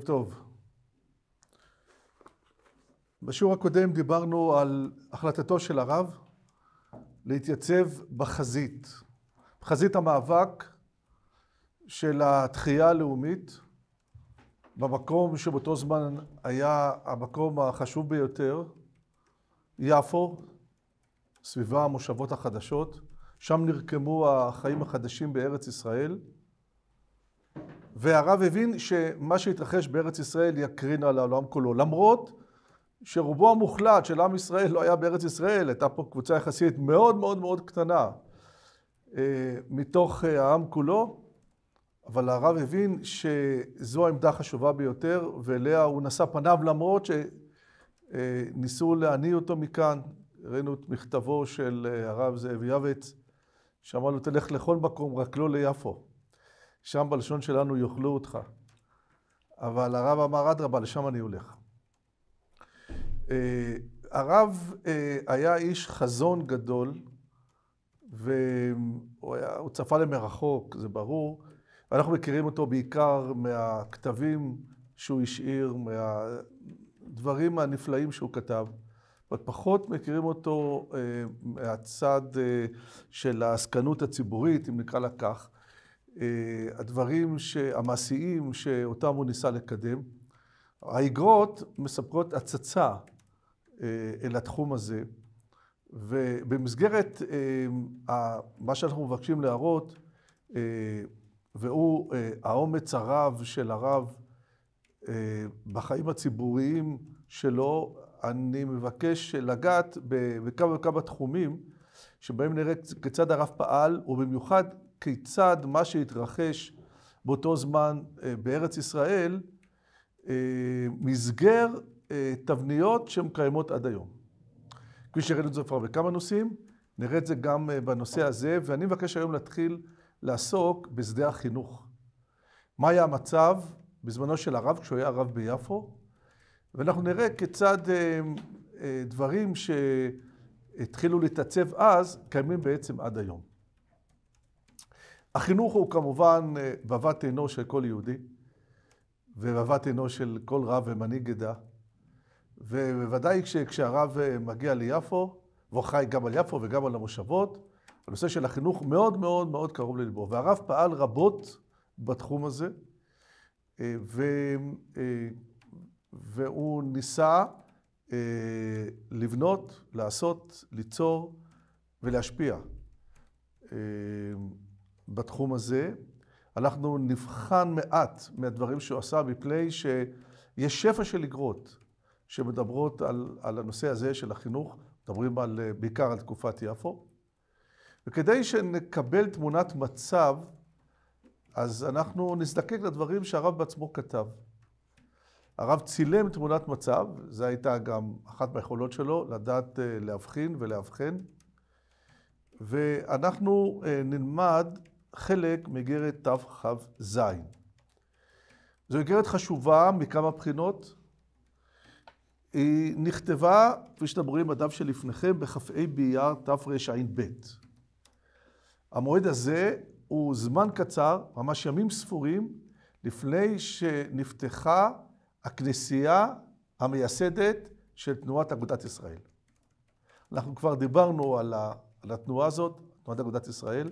ערב טוב. בשיעור הקודם דיברנו על החלטתו של הרב להתייצב בחזית, בחזית המאבק של התחייה הלאומית, במקום שבאותו זמן היה המקום החשוב ביותר, יפו, סביבה המושבות החדשות, שם נרקמו החיים החדשים בארץ ישראל. והרב הבין שמה שהתרחש בארץ ישראל יקרין על העולם כולו, למרות שרובו המוחלט של עם ישראל לא היה בארץ ישראל, הייתה פה קבוצה יחסית מאוד מאוד מאוד קטנה אה, מתוך אה, העם כולו, אבל הרב הבין שזו העמדה החשובה ביותר, ואליה הוא נשא פניו למרות שניסו אה, להניא אותו מכאן. ראינו את מכתבו של הרב זאב יבץ, שאמר לו, תלך לכל מקום, רק לא ליפו. שם בלשון שלנו יאכלו אותך. אבל הרב אמר, אדרבה, לשם אני הולך. אה, הרב אה, היה איש חזון גדול, והוא היה, צפה למרחוק, זה ברור. אנחנו מכירים אותו בעיקר מהכתבים שהוא השאיר, מהדברים הנפלאים שהוא כתב. אבל פחות מכירים אותו אה, מהצד של העסקנות הציבורית, אם נקרא לה כך. אה, הדברים המעשיים שאותם הוא ניסה לקדם. האיגרות מספקות הצצה אה, אל התחום הזה, ובמסגרת אה, מה שאנחנו מבקשים להראות, והוא האומץ הרב של הרב בחיים הציבוריים שלו, אני מבקש לגעת בכמה וכמה תחומים שבהם נראה כיצד הרב פעל, ובמיוחד כיצד מה שהתרחש באותו זמן אה, בארץ ישראל אה, מסגר אה, תבניות שהן קיימות עד היום. כפי שראינו את זה כבר בכמה נושאים, נראה את זה גם בנושא הזה, ואני מבקש היום להתחיל לעסוק בשדה החינוך. מה היה המצב בזמנו של הרב, כשהוא היה הרב ביפו, ואנחנו נראה כיצד דברים שהתחילו להתעצב אז, קיימים בעצם עד היום. החינוך הוא כמובן אה, בבת עינו של כל יהודי, ובבת עינו של כל רב ומנהיג עדה, ובוודאי כשהרב אה, מגיע ליפו, והוא חי גם על יפו וגם על המושבות, הנושא של החינוך מאוד מאוד מאוד קרוב לליבו. והרב פעל רבות בתחום הזה, אה, ו... והוא ניסה לבנות, לעשות, ליצור ולהשפיע. בתחום הזה. אנחנו נבחן מעט מהדברים שהוא עשה מפני שיש שפע של אגרות שמדברות על, על הנושא הזה של החינוך, מדברים על, בעיקר על תקופת יפו. וכדי שנקבל תמונת מצב, אז אנחנו נזדקק לדברים שהרב בעצמו כתב. הרב צילם תמונת מצב, זו הייתה גם אחת מהיכולות שלו, לדעת אה, להבחין ולאבחן. ואנחנו אה, נלמד חלק מאיגרת תכ"ז. זו איגרת חשובה מכמה בחינות. היא נכתבה, כפי שאתם רואים בדף שלפניכם, בכ"ה באייר תרע"ב. המועד הזה הוא זמן קצר, ממש ימים ספורים, לפני שנפתחה הכנסייה המייסדת של תנועת אגודת ישראל. אנחנו כבר דיברנו על, על התנועה הזאת, תנועת אגודת ישראל.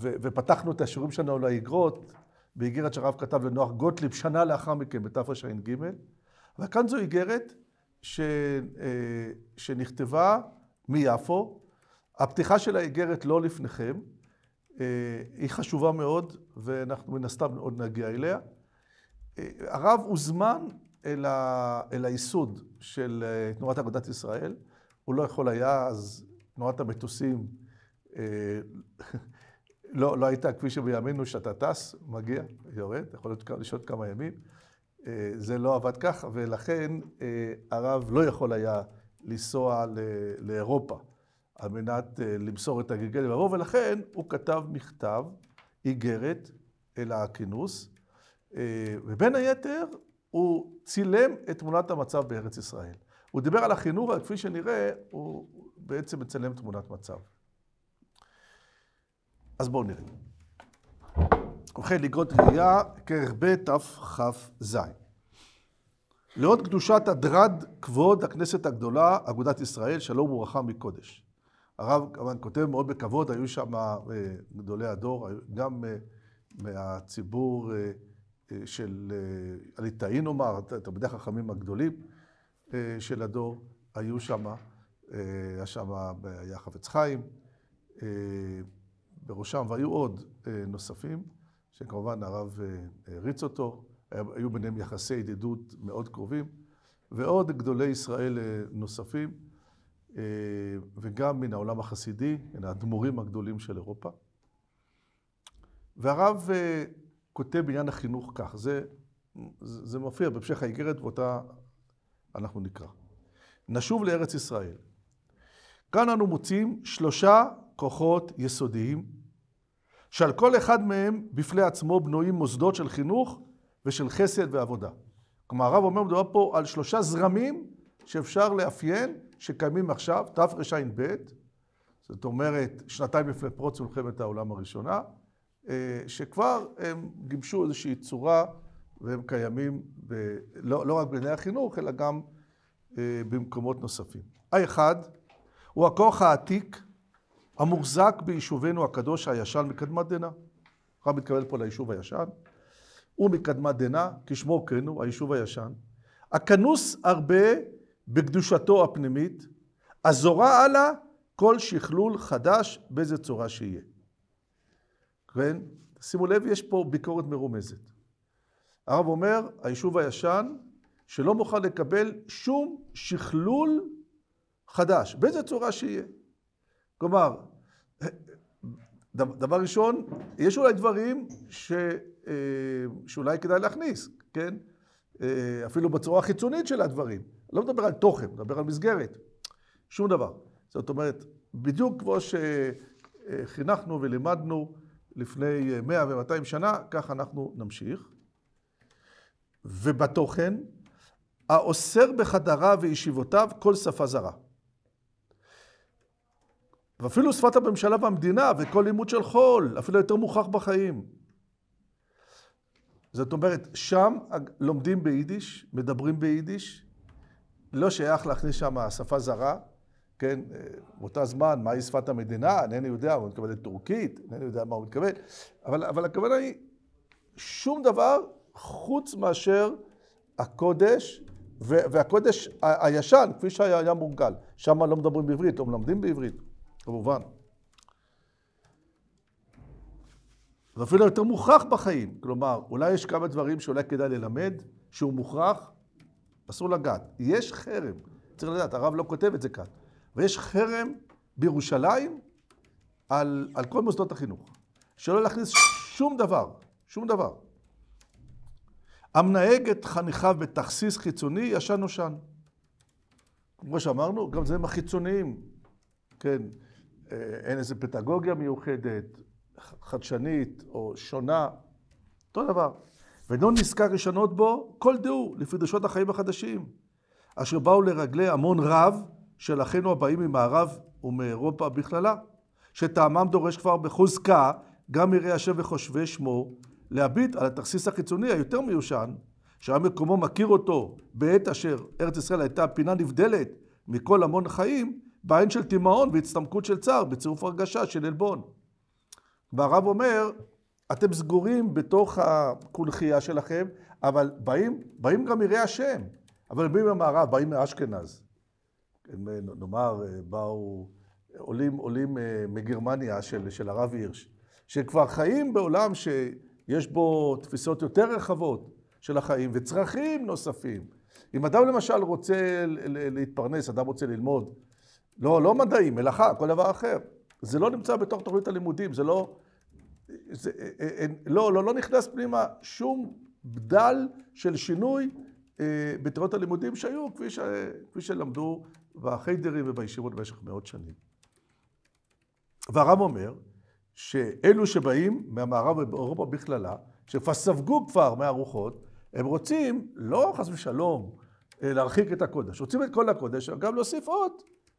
ופתחנו את השיעורים שלנו לאיגרות באיגרת שהרב כתב לנוח גוטליב שנה לאחר מכן, בתרע"ג. וכאן זו איגרת ש... אה, שנכתבה מיפו. הפתיחה של האיגרת לא לפניכם, אה, היא חשובה מאוד, ואנחנו מן הסתם עוד נגיע אליה. אה, הרב הוזמן אל, ה... אל הייסוד של תנועת אגודת ישראל. הוא לא יכול היה, אז תנועת המטוסים לא, לא הייתה כפי שבימינו, שאתה טס, מגיע, יורד, יכול להיות לשהות כמה ימים. אה, זה לא עבד כך, ולכן אה, הרב לא יכול היה לנסוע לאירופה על מנת אה, למסור את הגלגלים לרוב, ולכן הוא כתב מכתב, איגרת, אל הכינוס, ובין היתר הוא צילם את תמונת המצב בארץ ישראל. הוא דיבר על החינוך, אבל כפי שנראה, הוא בעצם מצלם תמונת מצב. אז בואו נראה. ובכן, אוקיי, לקרות ראייה כרבה תכ"ז. לאות קדושת הדרד כבוד הכנסת הגדולה, אגודת ישראל, שלום וברכה מקודש. הרב כמובן כותב מאוד בכבוד, היו שם אה, גדולי הדור, גם אה, מהציבור אה, של הליטאי נאמר, תלמידי החכמים הגדולים של הדור, היו שם, היה שם, היה חפץ חיים. בראשם, והיו עוד אה, נוספים, שכמובן הרב הריץ אה, אותו, היו ביניהם יחסי ידידות מאוד קרובים, ועוד גדולי ישראל אה, נוספים, וגם מן העולם החסידי, מן האדמו"רים הגדולים של אירופה. והרב כותב בעניין החינוך כך, זה, זה מופיע בהמשך האיגרת ואותה אנחנו נקרא. נשוב לארץ ישראל. כאן אנו מוצאים שלושה כוחות יסודיים שעל כל אחד מהם בפני עצמו בנויים מוסדות של חינוך ושל חסד ועבודה. כלומר, הרב אומר, מדובר פה על שלושה זרמים שאפשר לאפיין, שקיימים עכשיו, תרע"ב, זאת אומרת, שנתיים לפני פרוץ מלחמת העולם הראשונה, אה, שכבר הם גיבשו איזושהי צורה והם קיימים ב, לא, לא רק בעיני החינוך, אלא גם אה, במקומות נוספים. האחד הוא הכוח העתיק המוחזק ביישובנו הקדוש הישן מקדמת דנא. הרב מתקבל פה ליישוב הישן. הוא מקדמת דנא, כשמו כן הוא, היישוב הישן. הכנוס הרבה בקדושתו הפנימית, הזורע הלאה כל שכלול חדש באיזה צורה שיהיה. כן? שימו לב, יש פה ביקורת מרומזת. הרב אומר, היישוב הישן, שלא מוכן לקבל שום שכלול חדש, באיזה צורה שיהיה. כלומר, דבר ראשון, יש אולי דברים ש, אה, שאולי כדאי להכניס, כן? אה, אפילו בצורה החיצונית של הדברים. לא מדבר על תוכן, מדבר על מסגרת. שום דבר. זאת אומרת, בדיוק כמו שחינכנו ולימדנו לפני 100 ו-200 שנה, כך אנחנו נמשיך. ובתוכן, האוסר בחדריו וישיבותיו כל שפה זרה. ואפילו שפת הממשלה והמדינה וכל לימוד של חול, אפילו יותר מוכח בחיים. זאת אומרת, שם לומדים ביידיש, מדברים ביידיש, לא שייך להכניס שם שפה זרה, כן, באותה זמן, מהי שפת המדינה, אינני יודע, הוא מתכוון לטורקית, אינני יודע מה הוא מתכוון, אבל, אבל הכוונה היא שום דבר חוץ מאשר הקודש, והקודש הישן, כפי שהיה מורגל. שם לא מדברים בעברית, לא מלמדים בעברית. כמובן. זה אפילו יותר מוכרח בחיים. כלומר, אולי יש כמה דברים שאולי כדאי ללמד, שהוא מוכרח, אסור לגעת. יש חרם, צריך לדעת, הרב לא כותב את זה כאן, ויש חרם בירושלים על, על כל מוסדות החינוך. שלא להכניס שום דבר, שום דבר. המנהג את חניכיו בתכסיס חיצוני, ישן נושן. כמו שאמרנו, גם זה עם החיצוניים, כן. אה, אין איזו פדגוגיה מיוחדת, חדשנית או שונה, אותו דבר. ולא נזכר לשנות בו כל דעו לפי דרישות החיים החדשים, אשר באו לרגלי המון רב של אחינו הבאים ממערב ומאירופה בכללה, שטעמם דורש כבר בחוזקה גם מראי השם וחושבי שמו, להביט על התכסיס החיצוני היותר מיושן, שהיה מקומו מכיר אותו בעת אשר ארץ ישראל הייתה פינה נבדלת מכל המון חיים, בעין של תימהון והצטמקות של צער, בצירוף הרגשה של עלבון. והרב אומר, אתם סגורים בתוך הקונכייה שלכם, אבל באים, באים גם יראי השם. אבל הם באים מהמערב, באים מאשכנז. אה, נאמר, אה, באו, עולים, עולים אה, מגרמניה של, של הרב הירש, שכבר חיים בעולם שיש בו תפיסות יותר רחבות של החיים וצרכים נוספים. אם אדם למשל רוצה להתפרנס, אדם רוצה ללמוד, לא, לא מדעים, מלאכה, כל דבר אחר. זה לא נמצא בתוך תוכנית הלימודים, זה לא... זה, אה, אה, אה, לא, לא, לא נכנס פנימה שום בדל של שינוי בתוכנית הלימודים שהיו כפי, ש, כפי שלמדו בחיידרים ובישיבות במשך מאות שנים. והרב אומר שאלו שבאים מהמערב ובאירופה בכללה, שכבר ספגו כבר מהרוחות, הם רוצים לא חס ושלום להרחיק את הקודש, רוצים את כל הקודש, אבל גם להוסיף עוד.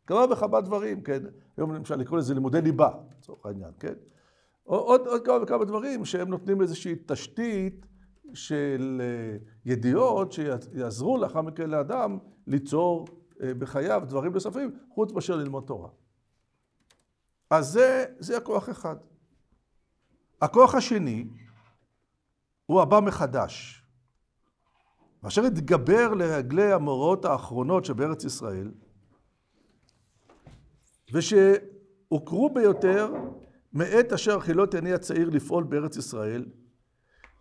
כמה וכמה דברים, כן? היום למשל לקרוא לזה לימודי ליבה, לצורך העניין, כן? עוד, עוד כמה וכמה דברים שהם נותנים איזושהי תשתית של אה, ידיעות שיעזרו לאחר מכן לאדם ליצור אה, בחייו דברים נוספים, חוץ מאשר ללמוד תורה. אז זה, זה הכוח אחד. הכוח השני הוא הבא מחדש. ואשר התגבר לרגלי המאורעות האחרונות שבארץ ישראל, ושהוכרו ביותר מעת אשר חילות עיני הצעיר לפעול בארץ ישראל,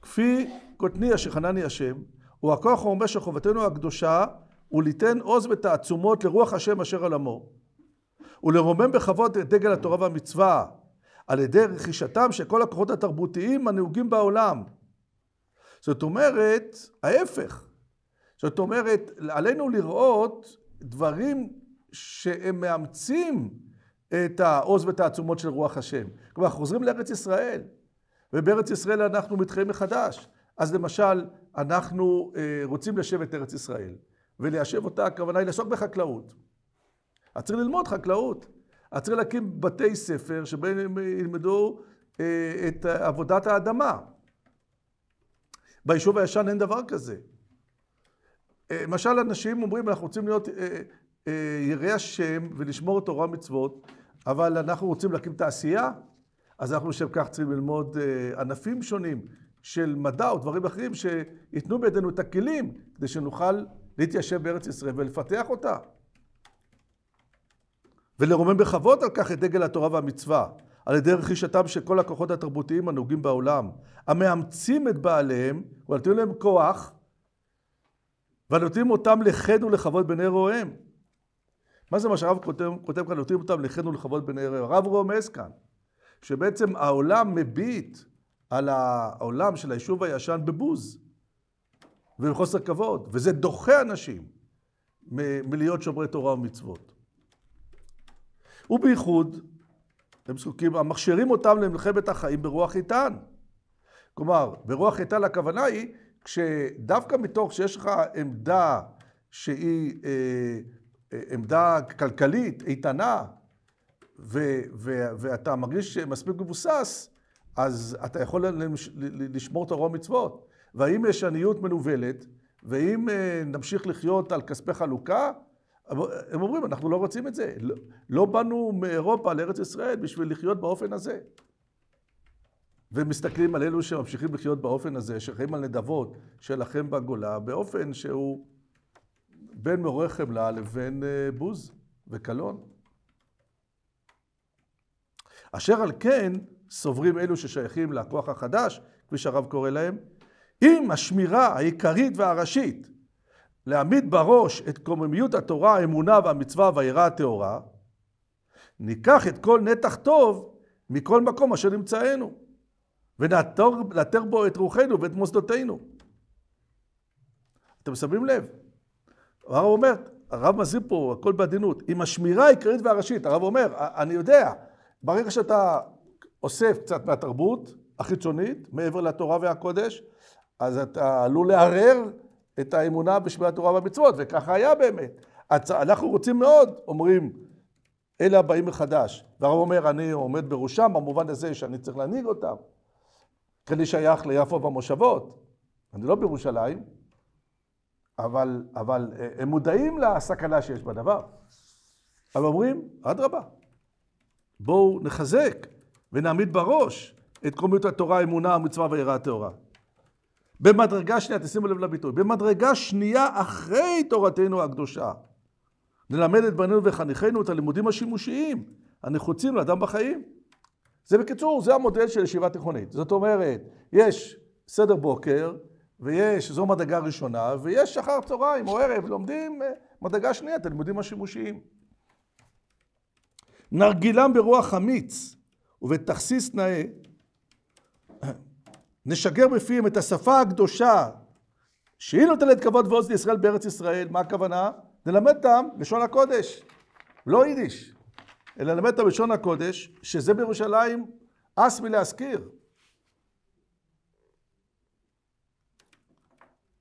כפי קוטני אשר חנני השם, הוא הכוח העומד של חובתנו הקדושה, וליתן עוז ותעצומות לרוח השם אשר על עמו, ולרומם בכבוד את דגל התורה והמצווה, על ידי רכישתם של כל הכוחות התרבותיים הנהוגים בעולם. זאת אומרת, ההפך. זאת אומרת, עלינו לראות דברים שהם מאמצים את העוז ותעצומות של רוח השם. כלומר, חוזרים לארץ ישראל, ובארץ ישראל אנחנו מתחילים מחדש. אז למשל, אנחנו אה, רוצים ליישב את ארץ ישראל, וליישב אותה, הכוונה היא לעסוק בחקלאות. אז צריך ללמוד חקלאות. אז צריך להקים בתי ספר שבהם הם ילמדו אה, את עבודת האדמה. ביישוב הישן אין דבר כזה. אה, למשל, אנשים אומרים, אנחנו רוצים להיות אה, יראי השם ולשמור את תורה ומצוות, אבל אנחנו רוצים להקים תעשייה, אז אנחנו לשם כך צריכים ללמוד אה, ענפים שונים של מדע או דברים אחרים שייתנו בידינו את הכלים כדי שנוכל להתיישב בארץ ישראל ולפתח אותה. ולרומם בכבוד על כך את דגל התורה והמצווה, על ידי רכישתם של כל הכוחות התרבותיים הנהוגים בעולם, המאמצים את בעליהם ונותנים להם כוח, ונותנים אותם לחד ולכבוד בני רועיהם. מה זה מה שהרב כותב, כותב כאן, נותנים אותם לכן ולכבוד בני ערב? הרב רומז כאן, שבעצם העולם מביט על העולם של היישוב הישן בבוז ובחוסר כבוד, וזה דוחה אנשים מ- מלהיות שומרי תורה ומצוות. ובייחוד, הם זקוקים, המכשירים אותם למלחמת החיים ברוח איתן. כלומר, ברוח איתן הכוונה היא, כשדווקא מתוך שיש לך עמדה שהיא אה, עמדה כלכלית איתנה, ו- ו- ואתה מרגיש מספיק מבוסס, אז אתה יכול לשמור את הרוב המצוות. והאם יש עניות מנוולת, ואם אה, נמשיך לחיות על כספי חלוקה, אה, הם אומרים, אנחנו לא רוצים את זה. לא, לא באנו מאירופה לארץ ישראל בשביל לחיות באופן הזה. ומסתכלים על אלו שממשיכים לחיות באופן הזה, שחיים על נדבות שלכם בגולה, באופן שהוא בין מעורר חמלה לבין אה, בוז וקלון. אשר על כן, סוברים אלו ששייכים לכוח החדש, כפי שהרב קורא להם, אם השמירה העיקרית והראשית להעמיד בראש את קוממיות התורה, האמונה והמצווה והיראה הטהורה, ניקח את כל נתח טוב מכל מקום אשר נמצאנו, ונעתר בו את רוחנו ואת מוסדותינו. אתם שמים לב? הרב אומר, הרב מזהיר פה, הכל בעדינות, עם השמירה העיקרית והראשית. הרב אומר, אני יודע, ברגע שאתה אוסף קצת מהתרבות החיצונית, מעבר לתורה והקודש, אז אתה עלול לערער את האמונה בשמירת תורה והמצוות, וככה היה באמת. אנחנו רוצים מאוד, אומרים, אלה הבאים מחדש. והרב אומר, אני עומד בראשם במובן הזה שאני צריך להנהיג אותם. כי אני שייך ליפו במושבות, אני לא בירושלים, אבל, אבל אה, הם מודעים לסכנה שיש בדבר. אבל אומרים, אדרבה, בואו נחזק ונעמיד בראש את קרומיות התורה, אמונה, המצווה והיראה הטהורה. במדרגה שנייה, תשימו לב לביטוי, במדרגה שנייה אחרי תורתנו הקדושה, נלמד את בנינו וחניכינו את הלימודים השימושיים הנחוצים לאדם בחיים. זה בקיצור, זה המודל של ישיבה תיכונית. זאת אומרת, יש סדר בוקר, ויש, זו מדרגה ראשונה, ויש אחר צהריים או ערב, לומדים אה, מדרגה שנייה, את הלימודים השימושיים. נרגילם ברוח חמיץ ובתכסיס נאה, נשגר בפיהם את השפה הקדושה שהיא נותנת כבוד ועוז לישראל בארץ ישראל. מה הכוונה? נלמד אותם לשון הקודש, לא יידיש, אלא נלמד אותם לשון הקודש, שזה בירושלים אס מלהזכיר.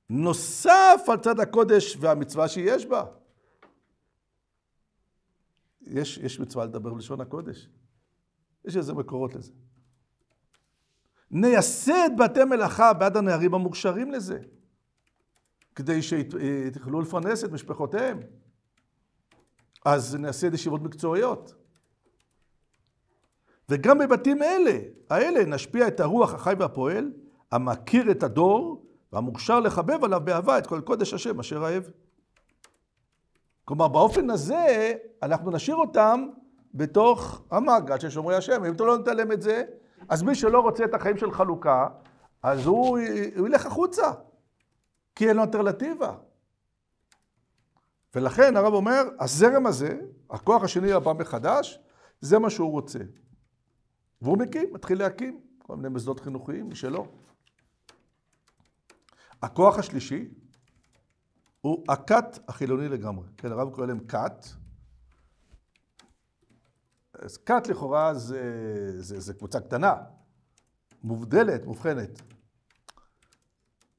נוסף על צד הקודש והמצווה שיש בה. יש, יש מצווה לדבר בלשון הקודש. יש איזה מקורות לזה. נייסד בתי מלאכה בעד הנערים המוכשרים לזה, כדי שיוכלו אה, לפרנס את משפחותיהם. אז נייסד ישיבות מקצועיות. וגם בבתים אלה, האלה, נשפיע את הרוח החי והפועל, המכיר את הדור והמוכשר לחבב עליו באהבה את כל קודש השם אשר אהב. כלומר, באופן הזה אנחנו נשאיר אותם בתוך המעגל של שומרי השם. אם אתה לא נותן להם את זה, אז מי שלא רוצה את החיים של חלוקה, אז הוא, הוא ילך החוצה, כי אין לו אלטרנטיבה. ולכן הרב אומר, הזרם הזה, הכוח השני הבא מחדש, זה מה שהוא רוצה. והוא מקים, מתחיל להקים כל מיני מוסדות חינוכיים משלו. הכוח השלישי הוא הכת החילוני לגמרי. כן, הרב קורא להם כת. אז כת לכאורה זה, זה, זה קבוצה קטנה, מובדלת, מובחנת.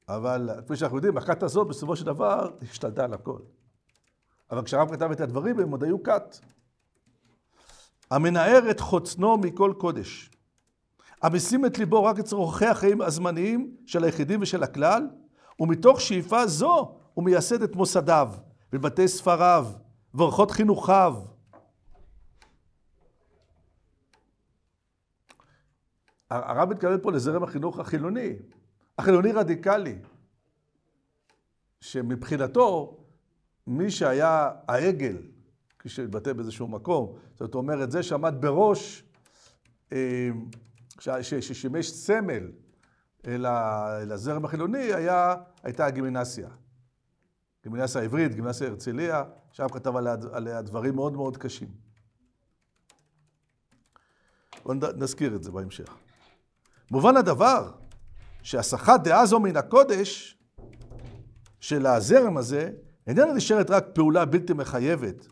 אבל כפי שאנחנו יודעים, הכת הזאת בסופו של דבר השתלטה על הכל. אבל כשהרב כתב את הדברים הם עוד היו כת. המנער את חוצנו מכל קודש. המשים את ליבו רק את צורכי החיים הזמניים של היחידים ושל הכלל, ומתוך שאיפה זו הוא מייסד את מוסדיו, ובתי ספריו, ואורחות חינוכיו. הרב מתכוון פה לזרם החינוך החילוני, החילוני רדיקלי, שמבחינתו, מי שהיה העגל, כפי שהתבטא באיזשהו מקום, זאת אומרת, זה שעמד בראש, אה, ששימש סמל אל הזרם החילוני היה, הייתה הגימנסיה. גימנסיה העברית, גימנסיה הרצליה, שם כתב עליה, עליה דברים מאוד מאוד קשים. בואו נזכיר את זה בהמשך. מובן הדבר שהסחת דעה זו מן הקודש של הזרם הזה איננה נשארת רק פעולה בלתי מחייבת.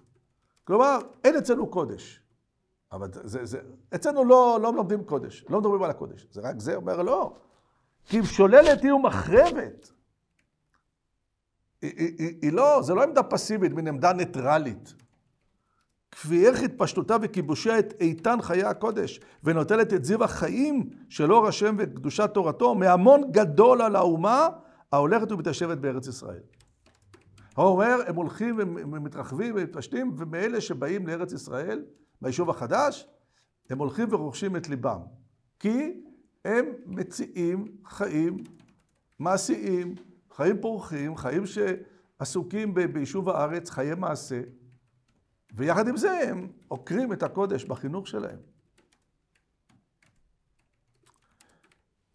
כלומר, אין אצלנו קודש. אבל זה, זה, אצלנו לא, לא מלמדים קודש, לא מדברים על הקודש. זה רק זה אומר לא. כי שוללת היא ומחרבת. היא, היא, היא, היא לא, זה לא עמדה פסיבית, מין עמדה ניטרלית. כפי איך התפשטותה וכיבושיה את איתן חיי הקודש, ונוטלת את זיו החיים של אור השם וקדושת תורתו, מהמון גדול על האומה ההולכת ומתיישבת בארץ ישראל. הוא אומר, הם הולכים ומתרחבים ומתפשטים, ומאלה שבאים לארץ ישראל, ביישוב החדש, הם הולכים ורוכשים את ליבם. כי הם מציעים חיים מעשיים, חיים פורחים, חיים שעסוקים ביישוב הארץ, חיי מעשה, ויחד עם זה הם עוקרים את הקודש בחינוך שלהם.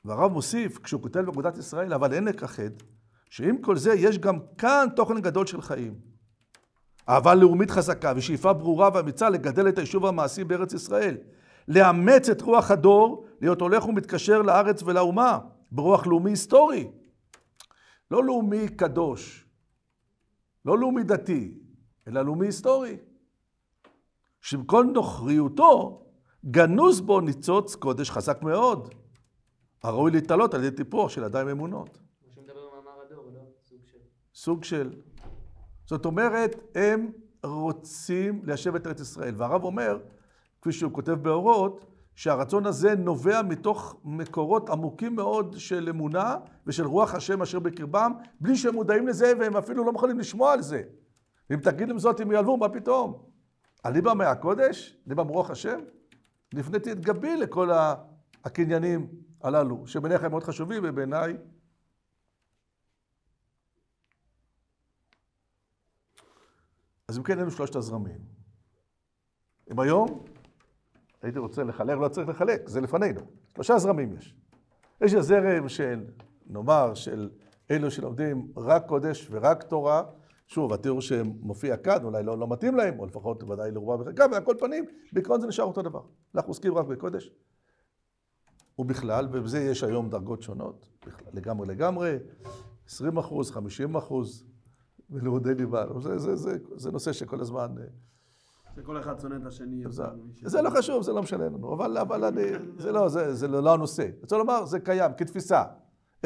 והרב מוסיף, כשהוא כותב באגודת ישראל, אבל אין לכחד, שעם כל זה יש גם כאן תוכן גדול של חיים. אהבה לאומית חזקה ושאיפה ברורה ואמיצה לגדל את היישוב המעשי בארץ ישראל. לאמץ את רוח הדור להיות הולך ומתקשר לארץ ולאומה, ברוח לאומי היסטורי. לא לאומי קדוש, לא לאומי דתי, אלא לאומי היסטורי. שבכל נוכריותו, גנוז בו ניצוץ קודש חזק מאוד, הראוי להתעלות על ידי טיפוח של ידיים אמונות. סוג של. זאת אומרת, הם רוצים ליישב את ארץ ישראל. והרב אומר, כפי שהוא כותב באורות, שהרצון הזה נובע מתוך מקורות עמוקים מאוד של אמונה ושל רוח השם אשר בקרבם, בלי שהם מודעים לזה והם אפילו לא יכולים לשמוע על זה. אם תגיד להם זאת, הם יעלבו, מה פתאום? אני בא מהקודש? אני בא מרוח השם? נפניתי את גבי לכל הקניינים הללו, שבעיניך הם מאוד חשובים ובעיניי... אז אם כן, אלו שלושת הזרמים. הם היום הייתי רוצה לחלק, לא צריך לחלק, זה לפנינו. שלושה זרמים יש. יש הזרם של, נאמר, של אלו שלומדים רק קודש ורק תורה. שוב, התיאור שמופיע כאן אולי לא, לא מתאים להם, או לפחות ודאי לרובם וחלקם, ועל כל פנים, בעיקרון זה נשאר אותו דבר. אנחנו עוסקים רק בקודש. ובכלל, ובזה יש היום דרגות שונות, בכלל, לגמרי לגמרי, 20 אחוז, 50 אחוז, ולימודי ליבה, זה, זה, זה, זה נושא שכל הזמן... אה, שכל אחד שונא את השני. זה לא חשוב, זה לא משנה לנו, אבל, אני, זה, לא, זה, זה לא-, לא הנושא. רוצה לומר, זה קיים כתפיסה,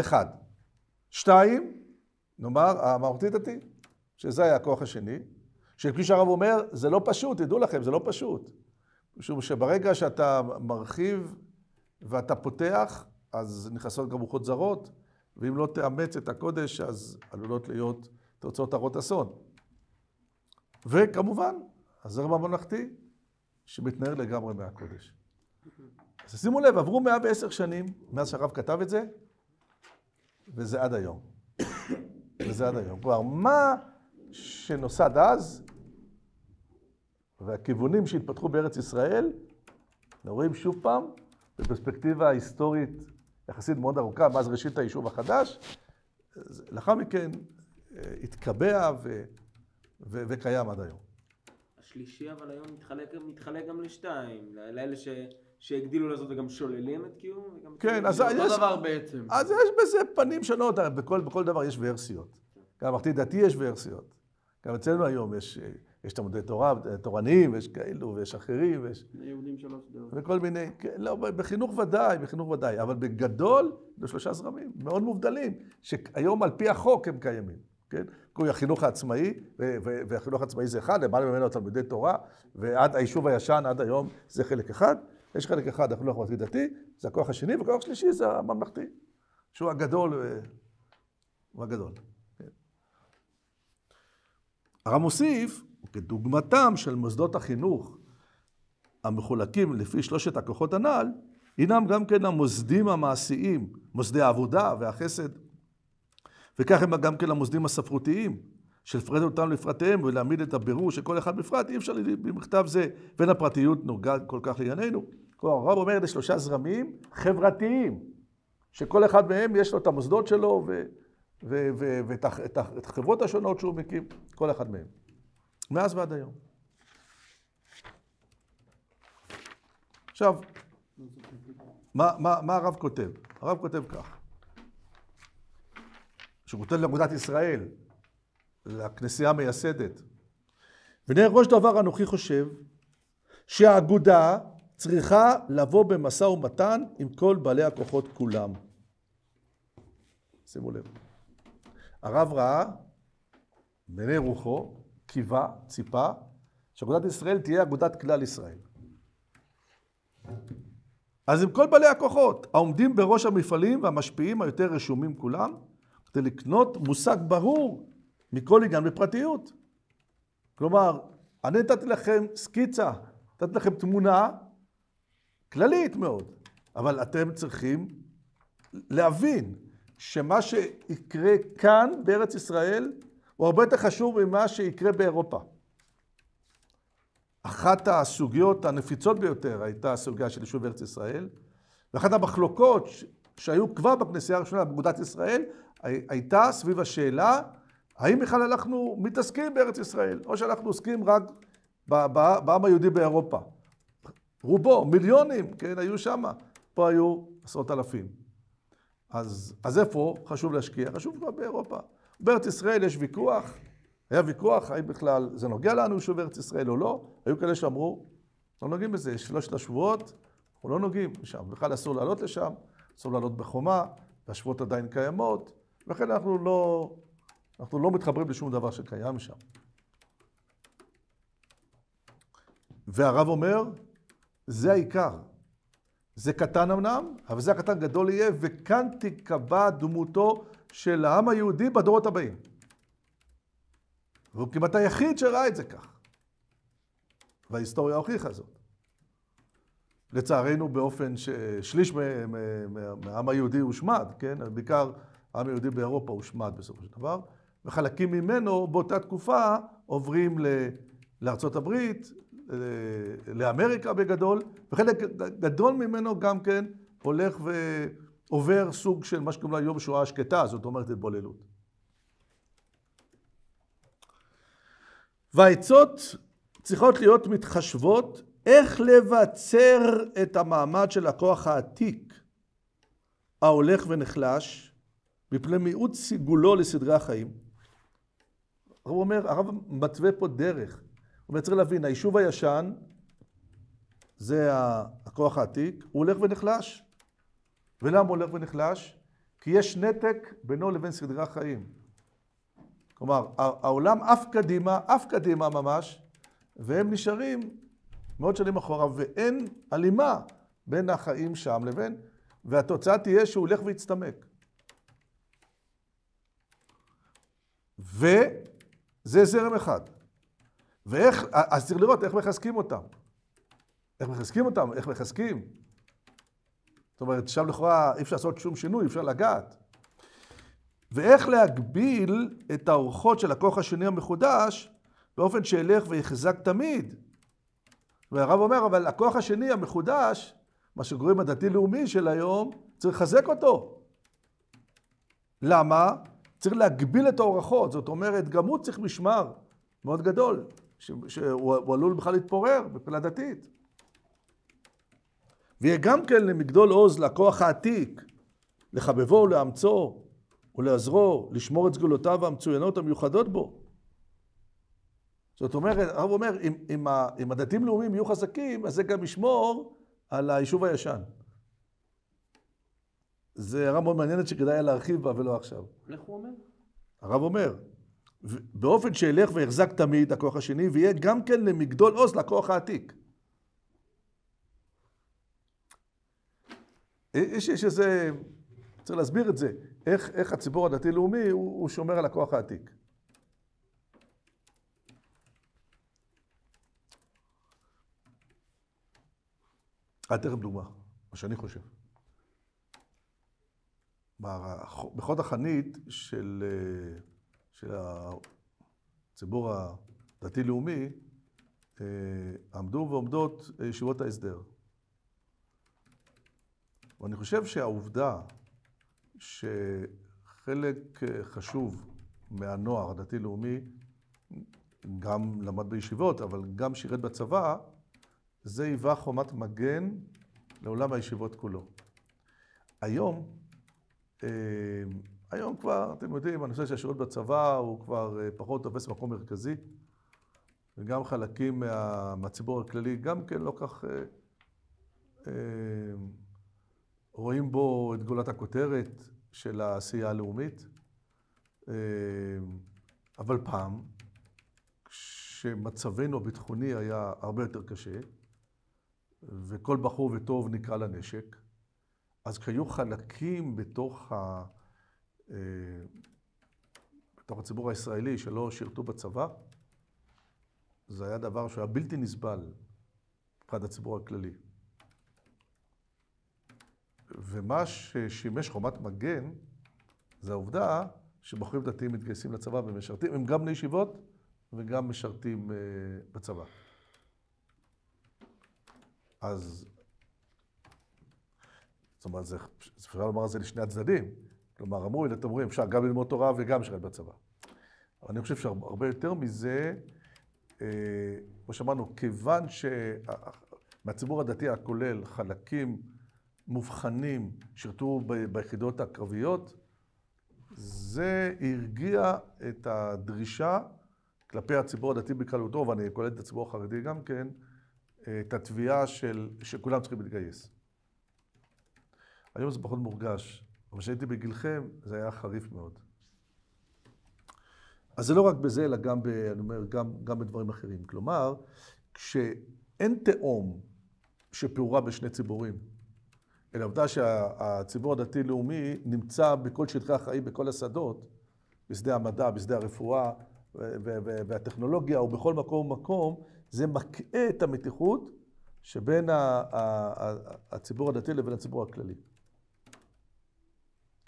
אחד. שתיים, נאמר, המהותי דתי, שזה היה הכוח השני, שכפי שהרב אומר, זה לא פשוט, תדעו לכם, זה לא פשוט. משום שברגע שאתה מרחיב ואתה פותח, אז נכנסות גם רוחות זרות, ואם לא תאמץ את הקודש, אז עלולות להיות תוצאות הרות אסון. וכמובן, הזרם הממלכתי, שמתנער לגמרי מהקודש. אז שימו לב, עברו 110 שנים מאז שהרב כתב את זה, וזה עד היום. וזה עד היום. כלומר, מה שנוסד אז, והכיוונים שהתפתחו בארץ ישראל, רואים שוב פעם, בפרספקטיבה היסטורית יחסית מאוד ארוכה, מאז ראשית היישוב החדש, לאחר מכן אה, התקבע ו... ו... וקיים עד היום. שלישי אבל היום מתחלק, מתחלק גם לשתיים, לאלה ש... שהגדילו לעשות וגם שוללים את קיום, וגם כן, כאילו אז יש... דבר בעצם. אז יש בזה פנים שונות, בכל, בכל דבר יש ורסיות. גם אמרתי דתי יש ורסיות. גם אצלנו היום יש, יש תלמודי תורה, תורניים, ויש כאלו, ויש אחרים, ויש... יהודים שלוש דעות. וכל מיני, כן, לא, בחינוך ודאי, בחינוך ודאי, אבל בגדול, זה שלושה זרמים מאוד מובדלים, שהיום על פי החוק הם קיימים. כן? קוראים החינוך העצמאי, והחינוך העצמאי זה אחד, למעלה ממנו תלמידי תורה, ועד היישוב הישן עד היום זה חלק אחד. יש חלק אחד, החינוך הממלכתי-דתי, זה הכוח השני, וכוח השלישי זה הממלכתי, שהוא הגדול, אה, הוא הגדול. כן. הרב מוסיף, כדוגמתם של מוסדות החינוך המחולקים לפי שלושת הכוחות הנ"ל, הינם גם כן המוסדים המעשיים, מוסדי העבודה והחסד וכך הם גם כן המוסדים הספרותיים, של לפרט אותם לפרטיהם ולהעמיד את הבירור של כל אחד בפרט, אי אפשר במכתב זה ואין הפרטיות נוגעת כל כך לענייננו. כלומר, הרב אומר, אלה שלושה זרמים חברתיים, שכל אחד מהם יש לו את המוסדות שלו ו- ו- ו- ואת החברות השונות שהוא מקים, כל אחד מהם. מאז ועד היום. עכשיו, מה, מה, מה הרב כותב? הרב כותב כך. שכותב לאגודת ישראל, לכנסייה המייסדת. ונראה ראש דבר אנוכי חושב שהאגודה צריכה לבוא במשא ומתן עם כל בעלי הכוחות כולם. שימו לב. הרב ראה, בעיני רוחו, קיווה, ציפה, שאגודת ישראל תהיה אגודת כלל ישראל. אז עם כל בעלי הכוחות, העומדים בראש המפעלים והמשפיעים היותר רשומים כולם, זה לקנות מושג ברור מכל עניין בפרטיות. כלומר, אני נתתי לכם סקיצה, נתתי לכם תמונה כללית מאוד, אבל אתם צריכים להבין שמה שיקרה כאן בארץ ישראל הוא הרבה יותר חשוב ממה שיקרה באירופה. אחת הסוגיות הנפיצות ביותר הייתה הסוגיה של יישוב ארץ ישראל, ואחת המחלוקות שהיו כבר בכנסייה הראשונה, באגודת ישראל, הייתה סביב השאלה האם בכלל אנחנו מתעסקים בארץ ישראל, או שאנחנו עוסקים רק בעם היהודי באירופה. רובו, מיליונים, כן, היו שם. פה היו עשרות אלפים. אז, אז איפה חשוב להשקיע? חשוב כבר באירופה. בארץ ישראל יש ויכוח, היה ויכוח האם בכלל זה נוגע לנו שוב בארץ ישראל או לא. היו כאלה שאמרו, לא נוגעים בזה, שלושת השבועות, אנחנו לא נוגעים שם, בכלל אסור לעלות לשם, אסור לעלות בחומה, והשבועות עדיין קיימות. ולכן אנחנו לא, אנחנו לא מתחברים לשום דבר שקיים שם. והרב אומר, זה העיקר. זה קטן אמנם, אבל זה הקטן גדול יהיה, וכאן תיקבע דמותו של העם היהודי בדורות הבאים. והוא כמעט היחיד שראה את זה כך. וההיסטוריה הוכיחה זאת. לצערנו באופן ששליש מהעם היהודי הושמד, כן? בעיקר העם היהודי באירופה הושמד בסופו של דבר, וחלקים ממנו באותה תקופה עוברים לארצות הברית, לאמריקה בגדול, וחלק גדול ממנו גם כן הולך ועובר סוג של מה שקוראים לה יום שואה שקטה, זאת אומרת התבוללות. והעצות צריכות להיות מתחשבות איך לבצר את המעמד של הכוח העתיק ההולך ונחלש מפני מיעוט סיגולו לסדרי החיים. הרב אומר, הרב מתווה פה דרך. הוא אומר, צריך להבין, היישוב הישן, זה הכוח העתיק, הוא הולך ונחלש. ולמה הוא הולך ונחלש? כי יש נתק בינו לבין סדרי החיים. כלומר, העולם עף קדימה, עף קדימה ממש, והם נשארים מאות שנים אחורה, ואין הלימה בין החיים שם לבין, והתוצאה תהיה שהוא הולך ויצטמק. וזה זרם אחד. ואיך, אז צריך לראות איך מחזקים אותם. איך מחזקים אותם, איך מחזקים. זאת אומרת, שם לכאורה אי אפשר לעשות שום שינוי, אי אפשר לגעת. ואיך להגביל את האורחות של הכוח השני המחודש באופן שילך ויחזק תמיד. והרב אומר, אבל הכוח השני המחודש, מה שקוראים הדתי-לאומי של היום, צריך לחזק אותו. למה? צריך להגביל את האורחות, זאת אומרת, גם הוא צריך משמר מאוד גדול, שהוא עלול בכלל להתפורר בפעילה דתית. ויהיה גם כן למגדול עוז, לכוח העתיק, לחבבו ולאמצו ולעזרו, לשמור את סגולותיו המצוינות המיוחדות בו. זאת אומרת, הרב אומר, אם, אם, אם הדתיים-לאומיים יהיו חזקים, אז זה גם ישמור על היישוב הישן. זה הערה מאוד מעניינת שכדאי להרחיב בה ולא עכשיו. איך הוא אומר? הרב אומר, באופן שילך ויחזק תמיד הכוח השני, ויהיה גם כן למגדול עוז לכוח העתיק. אה, יש, יש איזה, צריך להסביר את זה, איך, איך הציבור הדתי-לאומי הוא, הוא שומר על הכוח העתיק. אתן לכם דוגמה, מה שאני חושב. בחוד החנית של, אה, של הציבור הדתי-לאומי, אה, עמדו ועומדות ישיבות ההסדר. ואני חושב שהעובדה שחלק אה, חשוב מהנוער הדתי-לאומי גם למד בישיבות, אבל גם שירת בצבא, זה היווה חומת מגן לעולם הישיבות כולו. היום אה, היום כבר, אתם יודעים, אני חושב שהשירות בצבא הוא כבר אה, פחות תופס מקום מרכזי, וגם חלקים מה, מהציבור הכללי גם כן לא כך אה, אה, רואים בו את גולת הכותרת של העשייה הלאומית. אה, אבל פעם, כשמצבנו הביטחוני היה הרבה יותר קשה, וכל בחור וטוב נקרא לנשק, אז כשהיו חלקים בתוך, ה... אה, בתוך הציבור הישראלי שלא שירתו בצבא, זה היה דבר שהיה בלתי נסבל מבחינת הציבור הכללי. ומה ששימש חומת מגן, זה העובדה שבחורים דתיים מתגייסים לצבא ומשרתים, הם גם בני ישיבות וגם משרתים אה, בצבא. אז זאת אומרת, זה, אפשר לומר את זה לשני הצדדים. כלומר, אמרו לי לתמרים, אפשר גם ללמוד תורה וגם לשרת בצבא. אבל אני חושב שהרבה יותר מזה, אה, כמו שאמרנו, כיוון שמהציבור אה, הדתי הכולל חלקים מובחנים שירתו ביחידות הקרביות, זה הרגיע את הדרישה כלפי הציבור הדתי בכללותו, ואני כולל את הציבור החרדי גם כן, אה, את התביעה של, שכולם צריכים להתגייס. היום זה פחות מורגש, אבל כשהייתי בגילכם זה היה חריף מאוד. אז זה לא רק בזה, אלא גם, ב, אני אומר, גם, גם בדברים אחרים. כלומר, כשאין תהום שפעורה בשני ציבורים, אלא עובדה שהציבור הדתי-לאומי נמצא בכל שטחי החיים, בכל השדות, בשדה המדע, בשדה הרפואה והטכנולוגיה, או בכל מקום ומקום, זה מקהה את המתיחות שבין הציבור הדתי לבין הציבור הכללי.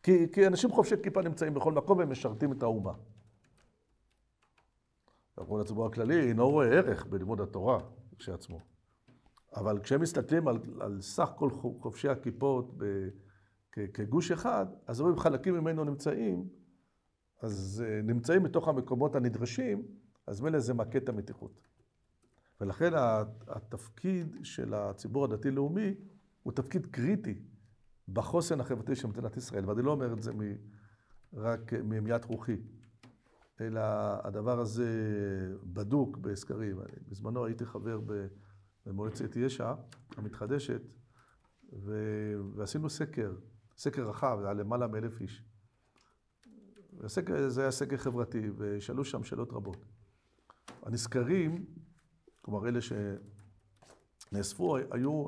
כי, כי אנשים חובשי כיפה נמצאים בכל מקום והם משרתים את האומה. עבור הציבור הכללי אינו לא רואה ערך בלימוד התורה כשעצמו. אבל כשהם מסתכלים על, על סך כל חובשי הכיפות ב, כ, כגוש אחד, אז רואים חלקים ממנו נמצאים, אז אה, נמצאים בתוך המקומות הנדרשים, אז מילא זה מכה את המתיחות. ולכן התפקיד של הציבור הדתי-לאומי הוא תפקיד קריטי בחוסן החברתי של מדינת ישראל. ואני לא אומר את זה מ, רק מימיית רוחי, אלא הדבר הזה בדוק בסקרים. בזמנו הייתי חבר במועצת יש"ע המתחדשת, ו, ועשינו סקר, סקר רחב, זה היה למעלה מאלף איש. הסקר, זה היה סקר חברתי, ושאלו שם שאלות רבות. הנסקרים, כלומר אלה שנאספו, היו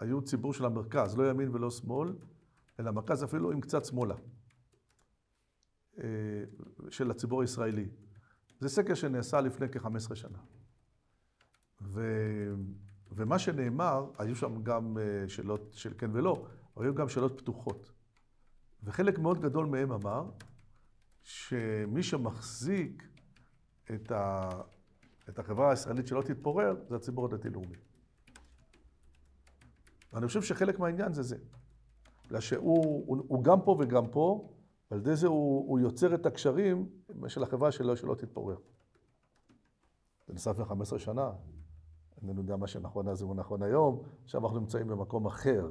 היו ציבור של המרכז, לא ימין ולא שמאל, אלא מרכז אפילו עם קצת שמאלה, אה, של הציבור הישראלי. זה סקר שנעשה לפני כ-15 שנה. ו... ומה שנאמר, היו שם גם אה, שאלות של כן ולא, היו גם שאלות פתוחות. וחלק מאוד גדול מהם אמר שמי שמחזיק את, ה... את החברה הישראלית שלא תתפורר, זה הציבור הדתי-לאומי. ואני חושב שחלק מהעניין זה זה. בגלל שהוא הוא, הוא גם פה וגם פה, ועל ידי זה הוא, הוא יוצר את הקשרים של החברה שלו, שלא תתפורר. בנוסף ל-15 שנה, איננו יודע מה שנכון אז הוא נכון היום, עכשיו אנחנו נמצאים במקום אחר.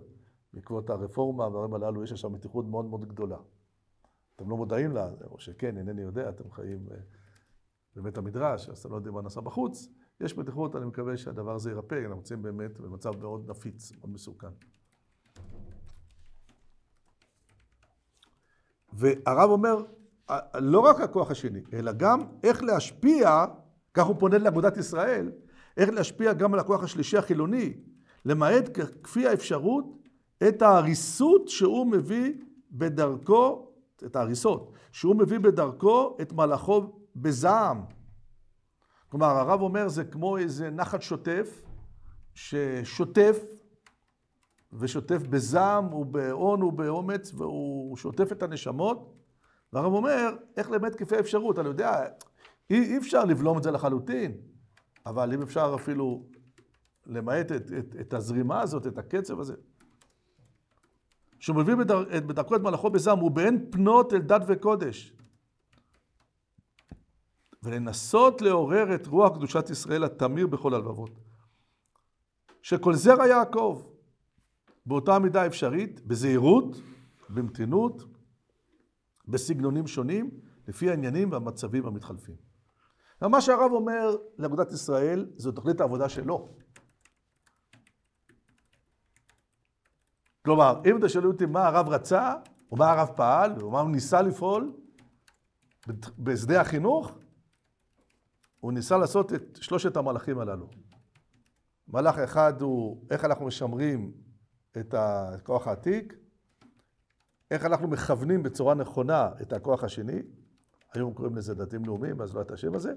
בעקבות הרפורמה והדברים הללו, יש עכשיו מתיחות מאוד מאוד גדולה. אתם לא מודעים לה, או שכן, אינני יודע, אתם חיים אה, בבית המדרש, אז אתם לא יודעים מה נעשה בחוץ, יש מתיחות, אני מקווה שהדבר הזה יירפא, אנחנו נמצאים באמת במצב מאוד נפיץ, מאוד מסוכן. והרב אומר, לא רק הכוח השני, אלא גם איך להשפיע, כך הוא פונה לאגודת ישראל, איך להשפיע גם על הכוח השלישי החילוני, למעט כפי האפשרות את ההריסות שהוא מביא בדרכו, את ההריסות, שהוא מביא בדרכו את מלאכו בזעם. כלומר, הרב אומר זה כמו איזה נחל שוטף, ששוטף, ושוטף בזעם ובהון ובאומץ, והוא שוטף את הנשמות. והרב אומר, איך באמת כפי אפשרות? אני יודע, אי, אי אפשר לבלום את זה לחלוטין, אבל אם אפשר אפילו למעט את, את, את הזרימה הזאת, את הקצב הזה. שמביא בדר, בדרכו את מלאכו בזעם, הוא באין פנות אל דת וקודש. ולנסות לעורר את רוח קדושת ישראל התמיר בכל הלבבות. שכל זרע יעקב, באותה מידה אפשרית, בזהירות, במתינות, בסגנונים שונים, לפי העניינים והמצבים המתחלפים. מה שהרב אומר לאגודת ישראל, זו תוכנית העבודה שלו. כלומר, אם אתה שואל אותי מה הרב רצה, או מה הרב פעל, או מה הוא ניסה לפעול בשדה החינוך, הוא ניסה לעשות את שלושת המלאכים הללו. מלאך אחד הוא איך אנחנו משמרים את הכוח העתיק, איך אנחנו מכוונים בצורה נכונה את הכוח השני, היום קוראים לזה דתיים לאומיים, אז לא את השם הזה,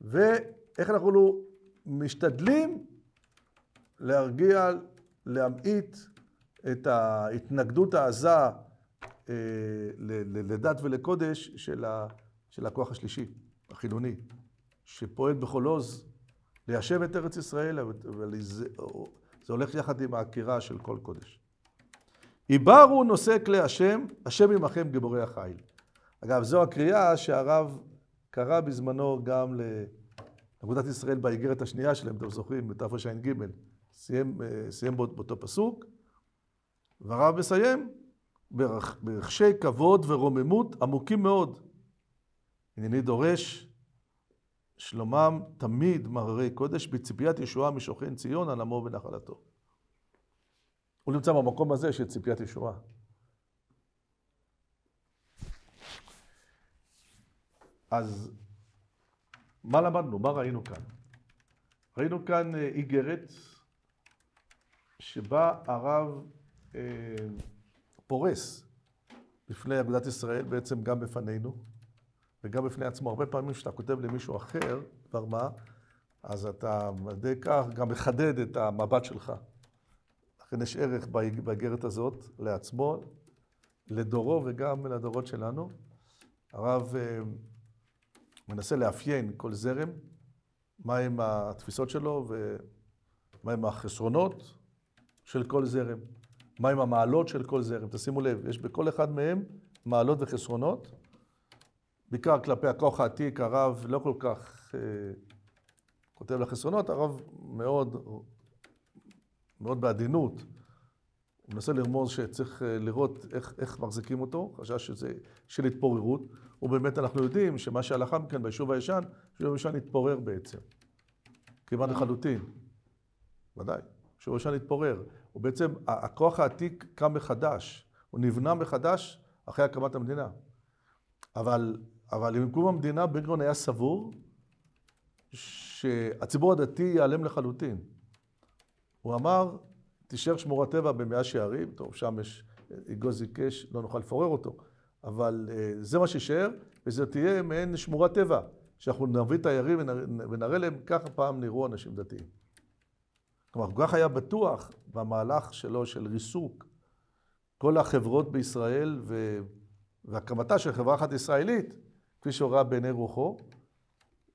ואיך אנחנו משתדלים להרגיע, להמעיט את ההתנגדות העזה אה, לדת ולקודש של, ה, של הכוח השלישי, החילוני. שפועל בכל עוז ליישב את ארץ ישראל, אבל זה, זה הולך יחד עם העקירה של כל קודש. עיברו נושא כלי השם, השם עמכם גיבורי החיל. אגב, זו הקריאה שהרב קרא בזמנו גם לאגודת ישראל באיגרת השנייה שלהם, אתם זוכרים, בתרש"ג, סיים, אה, סיים באותו פסוק, והרב מסיים, ברכשי כבוד ורוממות עמוקים מאוד. הנני דורש שלומם תמיד מררי קודש בציפיית ישועה משוכן ציון על עמו ונחלתו. הוא נמצא במקום הזה של ציפיית ישועה. אז מה למדנו? מה ראינו כאן? ראינו כאן אה, איגרת שבה הרב אה, פורס בפני אגודת ישראל, בעצם גם בפנינו, וגם בפני עצמו, הרבה פעמים כשאתה כותב למישהו אחר דבר מה, אז אתה די כך גם מחדד את המבט שלך. לכן יש ערך באיגרת הזאת לעצמו, לדורו וגם לדורות שלנו. הרב אה, מנסה לאפיין כל זרם, מהם התפיסות שלו ומהם החסרונות של כל זרם, מהם המעלות של כל זרם. תשימו לב, יש בכל אחד מהם מעלות וחסרונות. בעיקר כלפי הכוח העתיק, הרב לא כל כך אה, כותב לחסרונות, הרב מאוד, מאוד בעדינות, הוא מנסה לרמוז שצריך אה, לראות איך, איך מחזיקים אותו, חשש שזה של התפוררות, ובאמת אנחנו יודעים שמה שהלכה מכאן ביישוב הישן, היישוב הישן התפורר בעצם, כמעט לחלוטין, ודאי, היישוב הישן התפורר, ובעצם הכוח העתיק קם מחדש, הוא נבנה מחדש אחרי הקמת המדינה. אבל אבל עם קום המדינה בן-גוריון היה סבור שהציבור הדתי ייעלם לחלוטין. הוא אמר, תישאר שמורת טבע במאה שערים, טוב, שם יש אה, אגוז עיקש, לא נוכל לפורר אותו, אבל אה, זה מה שישאר, וזה תהיה מעין שמורת טבע, שאנחנו נביא תיירים ונראה להם, ככה פעם נראו אנשים דתיים. כלומר, הוא כך היה בטוח במהלך שלו של ריסוק כל החברות בישראל ו... והקמתה של חברה אחת ישראלית, כפי שהוא ראה בעיני רוחו,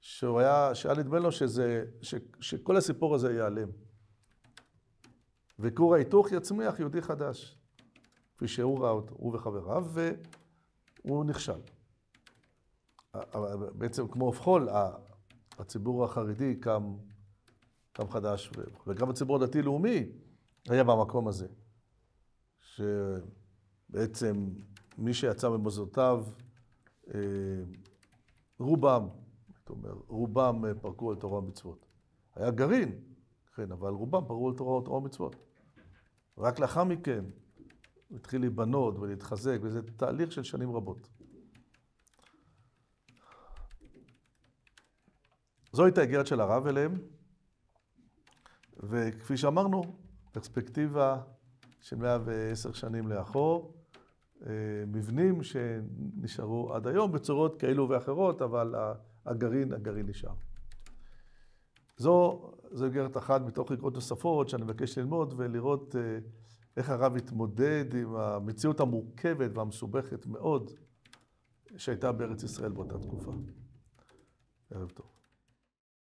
שהוא היה, שהיה נדמה לו שזה, ש, שכל הסיפור הזה ייעלם. וכור ההיתוך יצמיח יהודי חדש, כפי שהוא ראה אותו, הוא וחבריו, והוא נכשל. בעצם כמו אוף חול, הציבור החרדי קם, קם חדש, וגם הציבור הדתי-לאומי היה במקום הזה. שבעצם מי שיצא ממוסדותיו אה, רובם, זאת אומרת, רובם אה, פרקו על תורה ומצוות. היה גרעין, כן, אבל רובם פרקו על תורה ומצוות. רק לאחר מכן הוא התחיל להיבנות ולהתחזק, וזה תהליך של שנים רבות. זו הייתה איגרת של הרב אליהם, וכפי שאמרנו, פרספקטיבה של 110 שנים לאחור. אה, מבנים שנשארו עד היום בצורות כאלו ואחרות, אבל הגרעין, הגרעין נשאר. זו, זו איגרת אחת מתוך רגעות נוספות שאני מבקש ללמוד ולראות אה, איך הרב התמודד עם המציאות המורכבת והמסובכת מאוד שהייתה בארץ ישראל באותה תקופה. ערב טוב.